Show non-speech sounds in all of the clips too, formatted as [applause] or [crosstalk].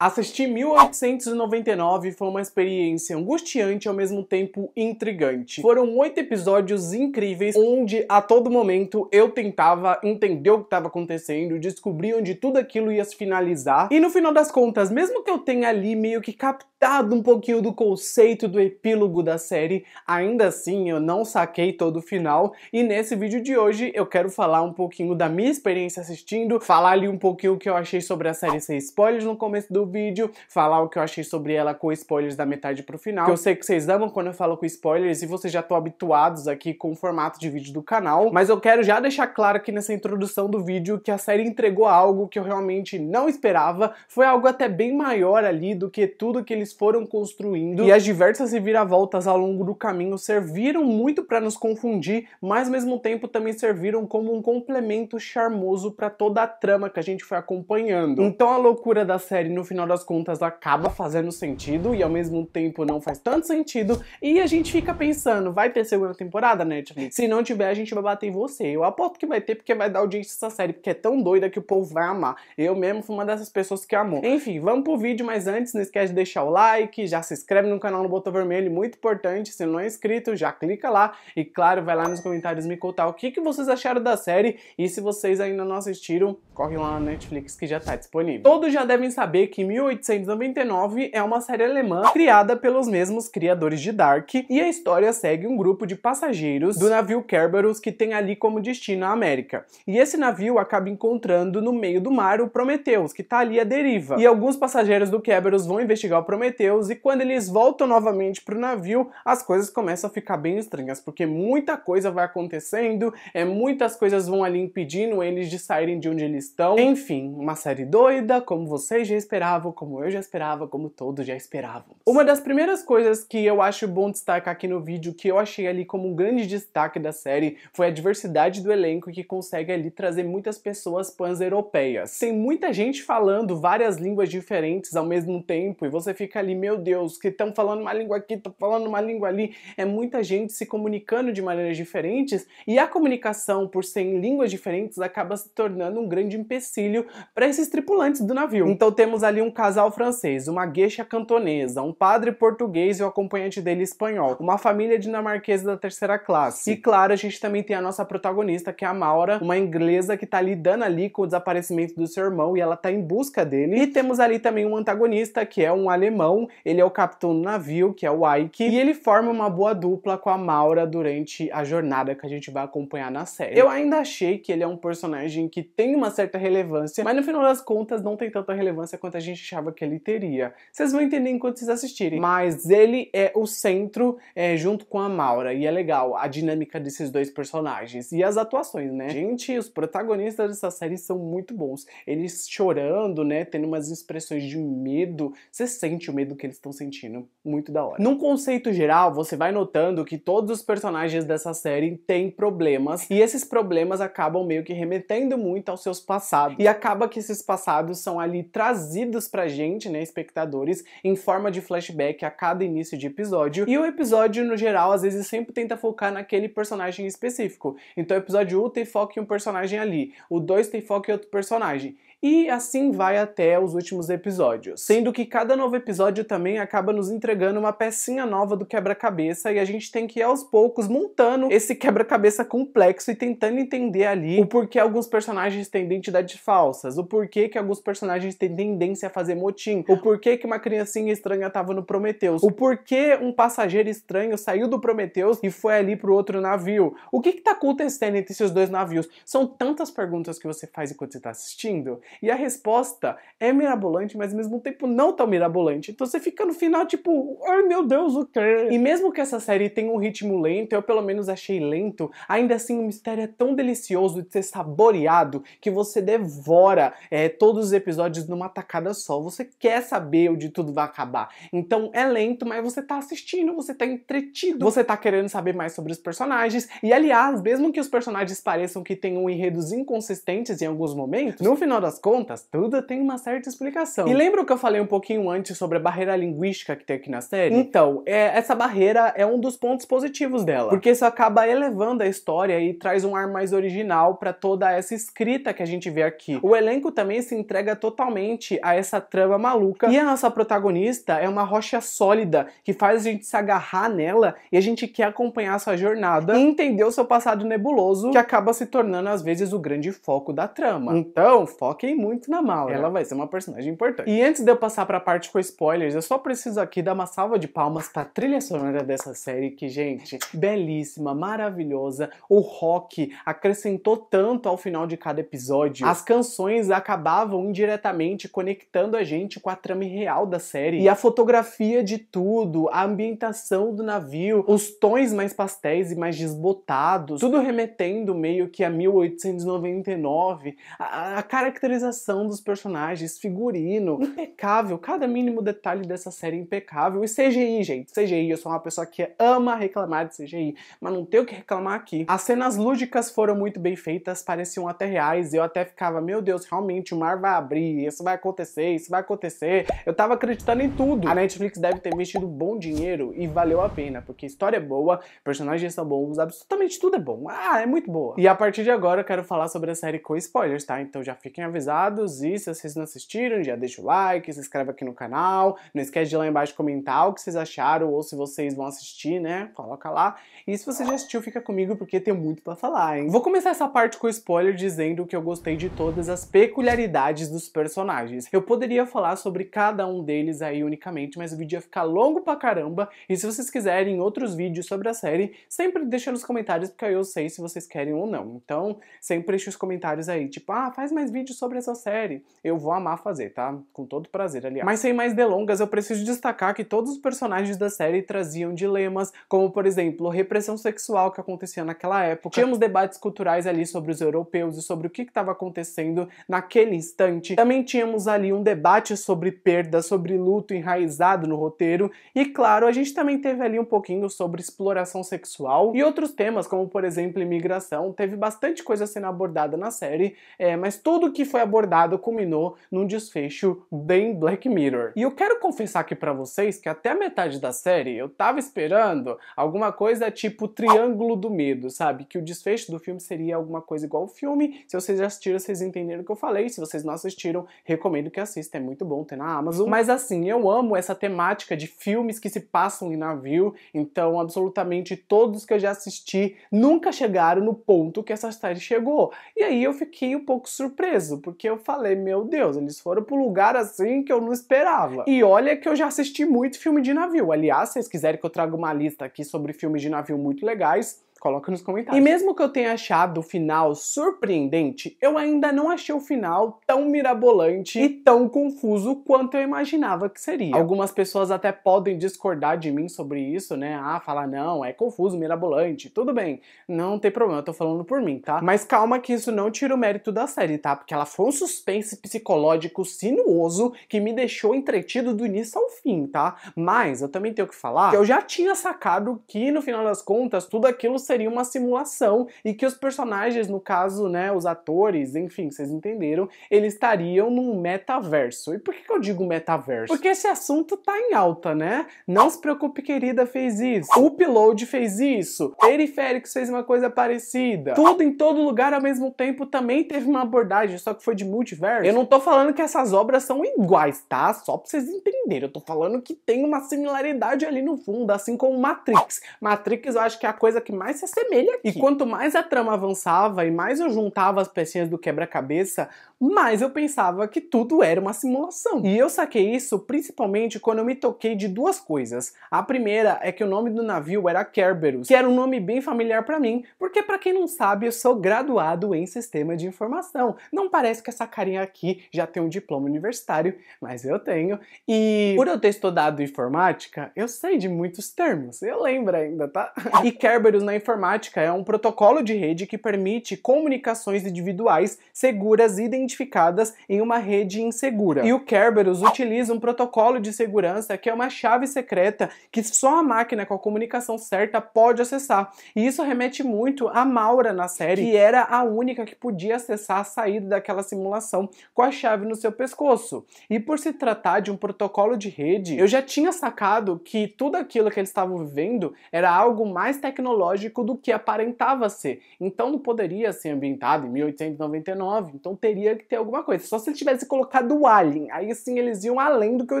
Assistir 1899 foi uma experiência angustiante e ao mesmo tempo intrigante. Foram oito episódios incríveis onde a todo momento eu tentava entender o que estava acontecendo, descobrir onde tudo aquilo ia se finalizar. E no final das contas, mesmo que eu tenha ali meio que captado adaptado um pouquinho do conceito do epílogo da série. Ainda assim, eu não saquei todo o final e nesse vídeo de hoje eu quero falar um pouquinho da minha experiência assistindo, falar ali um pouquinho o que eu achei sobre a série sem spoilers no começo do vídeo, falar o que eu achei sobre ela com spoilers da metade pro final. Que eu sei que vocês amam quando eu falo com spoilers e vocês já estão habituados aqui com o formato de vídeo do canal, mas eu quero já deixar claro aqui nessa introdução do vídeo que a série entregou algo que eu realmente não esperava, foi algo até bem maior ali do que tudo que eles eles foram construindo e as diversas reviravoltas ao longo do caminho serviram muito para nos confundir, mas ao mesmo tempo também serviram como um complemento charmoso para toda a trama que a gente foi acompanhando. Então a loucura da série no final das contas acaba fazendo sentido e ao mesmo tempo não faz tanto sentido e a gente fica pensando, vai ter segunda temporada, Netflix? Né, Se não tiver, a gente vai bater em você. Eu aposto que vai ter porque vai dar audiência essa série, porque é tão doida que o povo vai amar. Eu mesmo fui uma dessas pessoas que amou. Enfim, vamos pro vídeo, mas antes não esquece de deixar o like like, já se inscreve no canal no Botão Vermelho, muito importante, se não é inscrito, já clica lá e claro, vai lá nos comentários me contar o que, que vocês acharam da série e se vocês ainda não assistiram, corre lá na Netflix que já tá disponível. Todos já devem saber que 1899 é uma série alemã criada pelos mesmos criadores de Dark e a história segue um grupo de passageiros do navio Kerberos que tem ali como destino a América. E esse navio acaba encontrando no meio do mar o Prometheus, que tá ali à deriva. E alguns passageiros do Kerberos vão investigar o Prometheus e quando eles voltam novamente para o navio, as coisas começam a ficar bem estranhas, porque muita coisa vai acontecendo, é, muitas coisas vão ali impedindo eles de saírem de onde eles estão. Enfim, uma série doida, como vocês já esperavam, como eu já esperava, como todos já esperavam. Uma das primeiras coisas que eu acho bom destacar aqui no vídeo, que eu achei ali como um grande destaque da série, foi a diversidade do elenco que consegue ali trazer muitas pessoas pan-europeias. Tem muita gente falando várias línguas diferentes ao mesmo tempo e você fica fica ali, meu Deus, que estão falando uma língua aqui, estão falando uma língua ali. É muita gente se comunicando de maneiras diferentes e a comunicação, por ser em línguas diferentes, acaba se tornando um grande empecilho para esses tripulantes do navio. Então temos ali um casal francês, uma gueixa cantonesa, um padre português e o acompanhante dele espanhol, uma família dinamarquesa da terceira classe. E claro, a gente também tem a nossa protagonista, que é a Maura, uma inglesa que tá lidando ali com o desaparecimento do seu irmão e ela tá em busca dele. E temos ali também um antagonista, que é um alemão ele é o capitão do navio, que é o Ike, e ele forma uma boa dupla com a Maura durante a jornada que a gente vai acompanhar na série. Eu ainda achei que ele é um personagem que tem uma certa relevância, mas no final das contas não tem tanta relevância quanto a gente achava que ele teria. Vocês vão entender enquanto vocês assistirem, mas ele é o centro é, junto com a Maura, e é legal a dinâmica desses dois personagens e as atuações, né? Gente, os protagonistas dessa série são muito bons. Eles chorando, né, tendo umas expressões de medo, você sente o medo que eles estão sentindo. Muito da hora. Num conceito geral, você vai notando que todos os personagens dessa série têm problemas e esses problemas acabam meio que remetendo muito aos seus passados. E acaba que esses passados são ali trazidos pra gente, né, espectadores, em forma de flashback a cada início de episódio. E o episódio, no geral, às vezes sempre tenta focar naquele personagem específico. Então, o episódio 1 tem foco em um personagem ali, o 2 tem foco em outro personagem e assim vai até os últimos episódios. Sendo que cada novo episódio também acaba nos entregando uma pecinha nova do quebra-cabeça e a gente tem que ir aos poucos montando esse quebra-cabeça complexo e tentando entender ali o porquê alguns personagens têm identidades falsas, o porquê que alguns personagens têm tendência a fazer motim, o porquê que uma criancinha estranha tava no Prometeus, o porquê um passageiro estranho saiu do Prometeus e foi ali pro outro navio. O que que tá acontecendo entre esses dois navios? São tantas perguntas que você faz enquanto você tá assistindo e a resposta é mirabolante, mas ao mesmo tempo não tão mirabolante. Então você fica no final tipo, ai meu Deus, o quê? E mesmo que essa série tenha um ritmo lento, eu pelo menos achei lento, ainda assim o mistério é tão delicioso de ser saboreado que você devora é, todos os episódios numa tacada só. Você quer saber onde tudo vai acabar. Então é lento, mas você tá assistindo, você tá entretido, você tá querendo saber mais sobre os personagens. E aliás, mesmo que os personagens pareçam que tenham enredos inconsistentes em alguns momentos, no final das contas, tudo tem uma certa explicação. E lembra o que eu falei um pouquinho antes sobre a barreira linguística que tem aqui na série? Então, é, essa barreira é um dos pontos positivos dela, porque isso acaba elevando a história e traz um ar mais original para toda essa escrita que a gente vê aqui. O elenco também se entrega totalmente a essa trama maluca e a nossa protagonista é uma rocha sólida que faz a gente se agarrar nela e a gente quer acompanhar sua jornada e entender o seu passado nebuloso que acaba se tornando às vezes o grande foco da trama. Então, foque muito na Maura. Ela vai ser uma personagem importante. E antes de eu passar pra parte com spoilers, eu só preciso aqui dar uma salva de palmas pra trilha sonora dessa série, que, gente, belíssima, maravilhosa. O rock acrescentou tanto ao final de cada episódio. As canções acabavam indiretamente conectando a gente com a trama real da série. E a fotografia de tudo, a ambientação do navio, os tons mais pastéis e mais desbotados, tudo remetendo meio que a 1899, a, a caracterização caracterização dos personagens, figurino, impecável, [laughs] cada mínimo detalhe dessa série é impecável. E CGI, gente, CGI, eu sou uma pessoa que ama reclamar de CGI, mas não tenho o que reclamar aqui. As cenas lúdicas foram muito bem feitas, pareciam até reais, eu até ficava, meu Deus, realmente o mar vai abrir, isso vai acontecer, isso vai acontecer. Eu tava acreditando em tudo. A Netflix deve ter investido bom dinheiro e valeu a pena, porque a história é boa, personagens são bons, absolutamente tudo é bom. Ah, é muito boa. E a partir de agora eu quero falar sobre a série com spoilers, tá? Então já fiquem avisados atualizados e se vocês não assistiram, já deixa o like, se inscreve aqui no canal, não esquece de lá embaixo comentar o que vocês acharam ou se vocês vão assistir, né? Coloca lá. E se você já assistiu, fica comigo porque tem muito para falar, hein? Vou começar essa parte com spoiler dizendo que eu gostei de todas as peculiaridades dos personagens. Eu poderia falar sobre cada um deles aí unicamente, mas o vídeo ia ficar longo pra caramba. E se vocês quiserem outros vídeos sobre a série, sempre deixa nos comentários porque aí eu sei se vocês querem ou não. Então, sempre deixa os comentários aí, tipo, ah, faz mais vídeos sobre essa série. Eu vou amar fazer, tá? Com todo prazer, aliás. Mas sem mais delongas, eu preciso destacar que todos os personagens da série traziam dilemas, como por exemplo, repressão sexual que acontecia naquela época. Tínhamos debates culturais ali sobre os europeus e sobre o que estava acontecendo naquele instante. Também tínhamos ali um debate sobre perda, sobre luto enraizado no roteiro. E claro, a gente também teve ali um pouquinho sobre exploração sexual e outros temas, como por exemplo, imigração. Teve bastante coisa sendo abordada na série, é, mas tudo que foi abordado culminou num desfecho bem Black Mirror. E eu quero confessar aqui para vocês que até a metade da série eu tava esperando alguma coisa tipo Triângulo do Medo, sabe? Que o desfecho do filme seria alguma coisa igual o filme. Se vocês já assistiram, vocês entenderam o que eu falei. Se vocês não assistiram, recomendo que assistam, é muito bom ter na Amazon. Mas assim, eu amo essa temática de filmes que se passam em navio, então absolutamente todos que eu já assisti nunca chegaram no ponto que essa série chegou. E aí eu fiquei um pouco surpreso, porque porque eu falei, meu Deus, eles foram pro lugar assim que eu não esperava. E olha que eu já assisti muito filme de navio. Aliás, se vocês quiserem que eu traga uma lista aqui sobre filmes de navio muito legais, Coloca nos comentários. E mesmo que eu tenha achado o final surpreendente, eu ainda não achei o final tão mirabolante e tão confuso quanto eu imaginava que seria. Algumas pessoas até podem discordar de mim sobre isso, né? Ah, falar não, é confuso, mirabolante. Tudo bem, não tem problema, eu tô falando por mim, tá? Mas calma que isso não tira o mérito da série, tá? Porque ela foi um suspense psicológico sinuoso que me deixou entretido do início ao fim, tá? Mas eu também tenho que falar que eu já tinha sacado que no final das contas tudo aquilo seria uma simulação e que os personagens, no caso, né, os atores, enfim, vocês entenderam, eles estariam num metaverso. E por que, que eu digo metaverso? Porque esse assunto tá em alta, né? Não se preocupe, querida, fez isso. O Upload fez isso. Periférico fez uma coisa parecida. Tudo em todo lugar ao mesmo tempo também teve uma abordagem, só que foi de multiverso. Eu não tô falando que essas obras são iguais, tá? Só pra vocês entenderem. Eu tô falando que tem uma similaridade ali no fundo, assim como Matrix. Matrix eu acho que é a coisa que mais se assemelha aqui. E quanto mais a trama avançava e mais eu juntava as pecinhas do quebra-cabeça, mais eu pensava que tudo era uma simulação. E eu saquei isso principalmente quando eu me toquei de duas coisas. A primeira é que o nome do navio era Kerberos, que era um nome bem familiar para mim, porque para quem não sabe, eu sou graduado em sistema de informação. Não parece que essa carinha aqui já tem um diploma universitário, mas eu tenho. E por eu ter estudado informática, eu sei de muitos termos. Eu lembro ainda, tá? [laughs] E Kerberos na informática informática é um protocolo de rede que permite comunicações individuais seguras identificadas em uma rede insegura. E o Kerberos utiliza um protocolo de segurança que é uma chave secreta que só a máquina com a comunicação certa pode acessar. E isso remete muito a Maura na série, que era a única que podia acessar a saída daquela simulação com a chave no seu pescoço. E por se tratar de um protocolo de rede, eu já tinha sacado que tudo aquilo que eles estavam vivendo era algo mais tecnológico do que aparentava ser. Então não poderia ser ambientado em 1899, então teria que ter alguma coisa. Só se ele tivesse colocado o Alien, aí sim eles iam além do que eu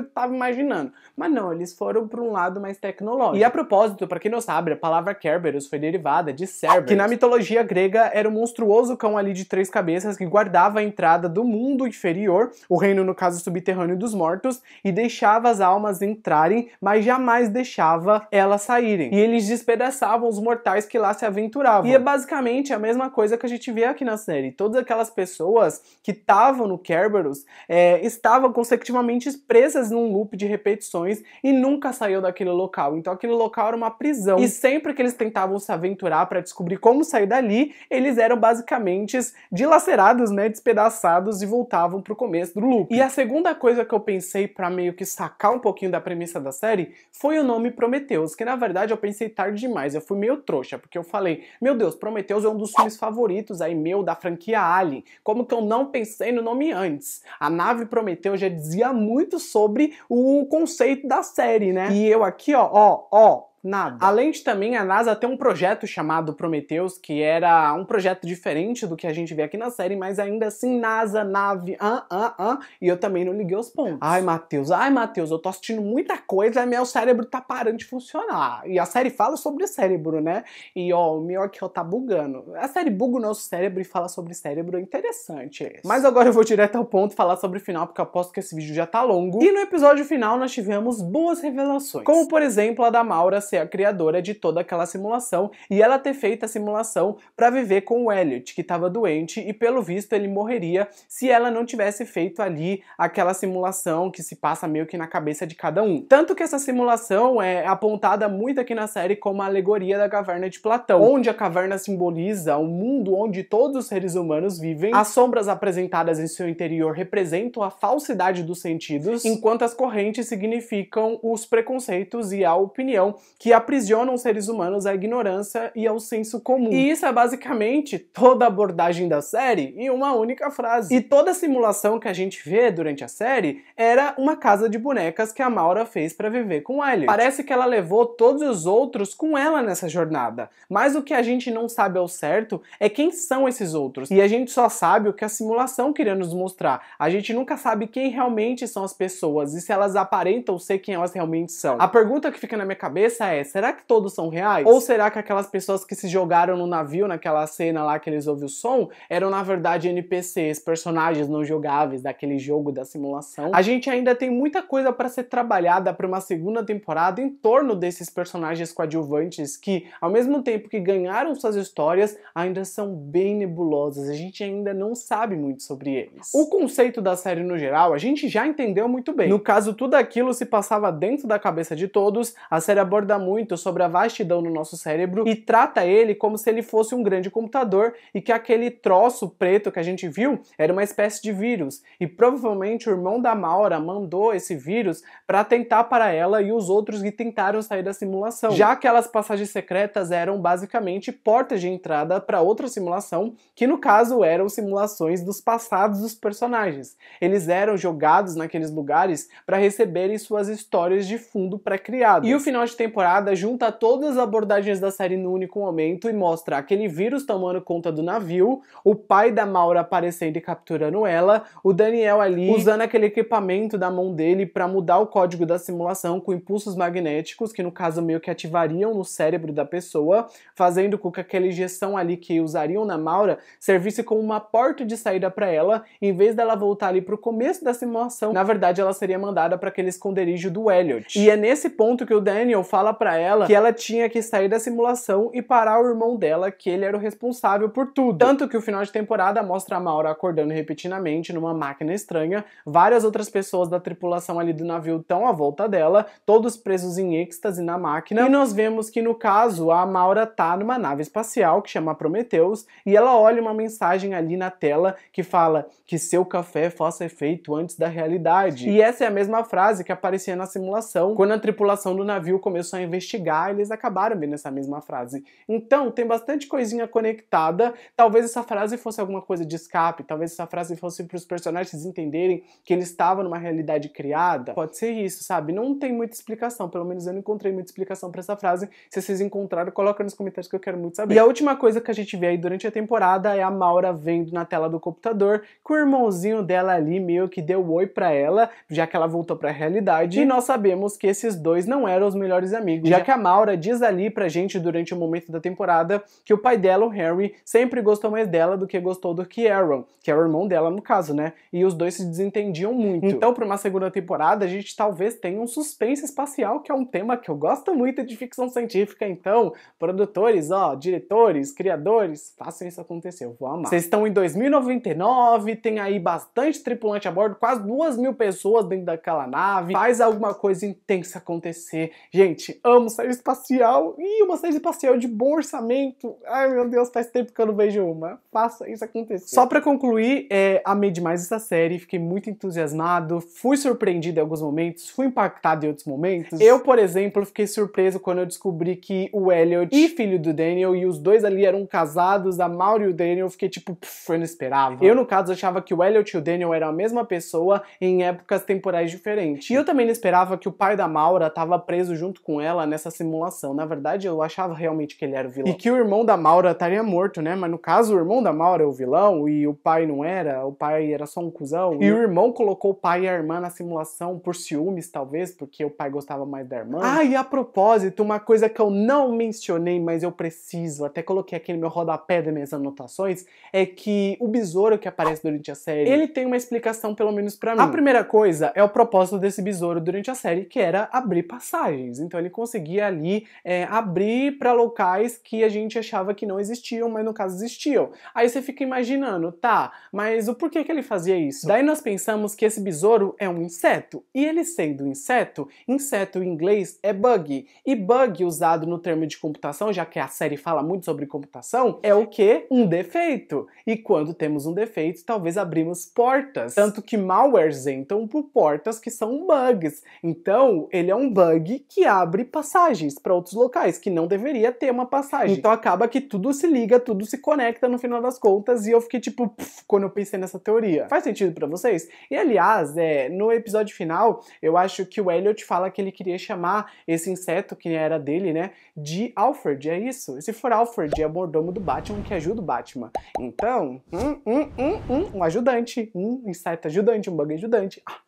estava imaginando. Mas não, eles foram para um lado mais tecnológico. E a propósito, para quem não sabe, a palavra Kerberos foi derivada de Cerberus, que na mitologia grega era um monstruoso cão ali de três cabeças que guardava a entrada do mundo inferior, o reino no caso subterrâneo dos mortos, e deixava as almas entrarem, mas jamais deixava elas saírem. E eles despedaçavam os mortais que lá se aventuravam. E é basicamente a mesma coisa que a gente vê aqui na série. Todas aquelas pessoas que estavam no Kerberos é, estavam consecutivamente presas num loop de repetições e nunca saiu daquele local. Então aquele local era uma prisão. E sempre que eles tentavam se aventurar para descobrir como sair dali, eles eram basicamente dilacerados, né, despedaçados e voltavam pro começo do loop. E a segunda coisa que eu pensei para meio que sacar um pouquinho da premissa da série foi o nome Prometheus, que na verdade eu pensei tarde demais, eu fui meio trouxa, porque eu falei, meu Deus, Prometheus é um dos filmes favoritos aí meu da franquia Alien. Como que eu não pensei no nome antes? A nave Prometheus já dizia muito sobre o conceito da série, né? E eu aqui, ó, ó, ó, Nada. Além de também a NASA ter um projeto chamado Prometheus, que era um projeto diferente do que a gente vê aqui na série, mas ainda assim, NASA, nave, ah, ah, ah, e eu também não liguei os pontos. Ai, Matheus, ai, Matheus, eu tô assistindo muita coisa e meu cérebro tá parando de funcionar. E a série fala sobre cérebro, né? E ó, o meu aqui ó, tá bugando. A série buga o nosso cérebro e fala sobre cérebro, é interessante esse. Mas agora eu vou direto ao ponto falar sobre o final, porque eu aposto que esse vídeo já tá longo. E no episódio final nós tivemos boas revelações, como por exemplo a da Maura ser ser a criadora de toda aquela simulação e ela ter feito a simulação para viver com o Elliot, que estava doente e pelo visto ele morreria se ela não tivesse feito ali aquela simulação que se passa meio que na cabeça de cada um. Tanto que essa simulação é apontada muito aqui na série como a alegoria da caverna de Platão, onde a caverna simboliza um mundo onde todos os seres humanos vivem, as sombras apresentadas em seu interior representam a falsidade dos sentidos, enquanto as correntes significam os preconceitos e a opinião que aprisionam os seres humanos à ignorância e ao senso comum. E isso é basicamente toda a abordagem da série em uma única frase. E toda a simulação que a gente vê durante a série era uma casa de bonecas que a Maura fez para viver com Elliot. Parece que ela levou todos os outros com ela nessa jornada, mas o que a gente não sabe ao certo é quem são esses outros. E a gente só sabe o que a simulação queria nos mostrar. A gente nunca sabe quem realmente são as pessoas e se elas aparentam ser quem elas realmente são. A pergunta que fica na minha cabeça é: será que todos são reais? Ou será que aquelas pessoas que se jogaram no navio naquela cena lá que eles ouvem o som eram na verdade NPCs, personagens não jogáveis daquele jogo da simulação? A gente ainda tem muita coisa para ser trabalhada para uma segunda temporada em torno desses personagens coadjuvantes que, ao mesmo tempo que ganharam suas histórias, ainda são bem nebulosas. A gente ainda não sabe muito sobre eles. O conceito da série no geral, a gente já entendeu muito bem. No caso, tudo aquilo se passava dentro da cabeça de todos. A série aborda muito sobre a vastidão no nosso cérebro e trata ele como se ele fosse um grande computador e que aquele troço preto que a gente viu era uma espécie de vírus. E provavelmente o irmão da Maura mandou esse vírus para tentar para ela e os outros que tentaram sair da simulação. Já aquelas passagens secretas eram basicamente portas de entrada para outra simulação, que no caso eram simulações dos passados dos personagens. Eles eram jogados naqueles lugares para receberem suas histórias de fundo pré-criadas. E o final de temporada temporada junta todas as abordagens da série no único momento e mostra aquele vírus tomando conta do navio, o pai da Maura aparecendo e capturando ela, o Daniel ali usando aquele equipamento da mão dele para mudar o código da simulação com impulsos magnéticos, que no caso meio que ativariam no cérebro da pessoa, fazendo com que aquela injeção ali que usariam na Maura servisse como uma porta de saída para ela, em vez dela voltar ali pro começo da simulação, na verdade ela seria mandada para aquele esconderijo do Elliot. E é nesse ponto que o Daniel fala para ela que ela tinha que sair da simulação e parar o irmão dela, que ele era o responsável por tudo. Tanto que o final de temporada mostra a Maura acordando repetidamente numa máquina estranha, várias outras pessoas da tripulação ali do navio estão à volta dela, todos presos em êxtase na máquina, e nós vemos que no caso a Maura tá numa nave espacial que chama Prometheus, e ela olha uma mensagem ali na tela que fala que seu café faça efeito antes da realidade. E essa é a mesma frase que aparecia na simulação quando a tripulação do navio começou a investigar, eles acabaram vendo essa mesma frase. Então, tem bastante coisinha conectada. Talvez essa frase fosse alguma coisa de escape, talvez essa frase fosse para os personagens entenderem que ele estava numa realidade criada. Pode ser isso, sabe? Não tem muita explicação, pelo menos eu não encontrei muita explicação para essa frase. Se vocês encontraram, coloca nos comentários que eu quero muito saber. E a última coisa que a gente vê aí durante a temporada é a Maura vendo na tela do computador que o irmãozinho dela ali meio que deu oi para ela, já que ela voltou para a realidade. E nós sabemos que esses dois não eram os melhores amigos já que a Maura diz ali pra gente durante o momento da temporada que o pai dela, o Harry, sempre gostou mais dela do que gostou do que Aaron, que era o irmão dela no caso, né? E os dois se desentendiam muito. Então, pra uma segunda temporada, a gente talvez tenha um suspense espacial, que é um tema que eu gosto muito de ficção científica. Então, produtores, ó, diretores, criadores, façam isso acontecer, eu vou amar. Vocês estão em 2099, tem aí bastante tripulante a bordo, quase duas mil pessoas dentro daquela nave, faz alguma coisa intensa acontecer. Gente, amo sair espacial e uma série espacial de bom orçamento. Ai meu Deus, faz tempo que eu não vejo uma. Faça isso acontecer. Só para concluir, é, amei demais essa série, fiquei muito entusiasmado, fui surpreendido em alguns momentos, fui impactado em outros momentos. Eu, por exemplo, fiquei surpreso quando eu descobri que o Elliot e filho do Daniel e os dois ali eram casados, a Mauri e o Daniel, fiquei tipo, foi eu não esperava. Eu, no caso, achava que o Elliot e o Daniel eram a mesma pessoa em épocas temporais diferentes. E eu também não esperava que o pai da Maura tava preso junto com ela ela nessa simulação. Na verdade, eu achava realmente que ele era o vilão. E que o irmão da Maura estaria morto, né? Mas no caso, o irmão da Maura é o vilão e o pai não era. O pai era só um cuzão. E o irmão colocou o pai e a irmã na simulação por ciúmes, talvez, porque o pai gostava mais da irmã. Ah, e a propósito, uma coisa que eu não mencionei, mas eu preciso, até coloquei aqui no meu rodapé das minhas anotações, é que o besouro que aparece durante a série, ele tem uma explicação, pelo menos para mim. A primeira coisa é o propósito desse besouro durante a série, que era abrir passagens. Então ele conseguia ali é, abrir para locais que a gente achava que não existiam, mas no caso existiam. Aí você fica imaginando, tá, mas o porquê que ele fazia isso? Daí nós pensamos que esse besouro é um inseto, e ele sendo inseto, inseto em inglês é bug, e bug usado no termo de computação, já que a série fala muito sobre computação, é o que? Um defeito. E quando temos um defeito, talvez abrimos portas. Tanto que malwares entram por portas que são bugs. Então, ele é um bug que abre passagens para outros locais, que não deveria ter uma passagem. Então acaba que tudo se liga, tudo se conecta no final das contas, e eu fiquei tipo, pff, quando eu pensei nessa teoria. Faz sentido para vocês? E aliás, é, no episódio final, eu acho que o Elliot fala que ele queria chamar esse inseto, que era dele, né, de Alfred, é isso? E se for Alfred, é o mordomo do Batman que ajuda o Batman. Então, um, um, um, um, um ajudante, um inseto ajudante, um bug ajudante. Ah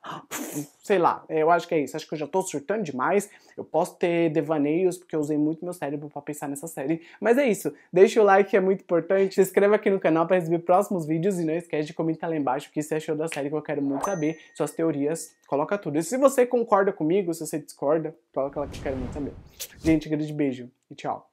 sei lá, eu acho que é isso. Acho que eu já tô surtando demais. Eu posso ter devaneios, porque eu usei muito meu cérebro para pensar nessa série. Mas é isso. Deixa o like, é muito importante. Se inscreva aqui no canal para receber próximos vídeos. E não esquece de comentar lá embaixo o que você achou da série, que eu quero muito saber. Suas teorias, coloca tudo. E se você concorda comigo, se você discorda, coloca lá que eu quero muito saber. Gente, grande beijo e tchau.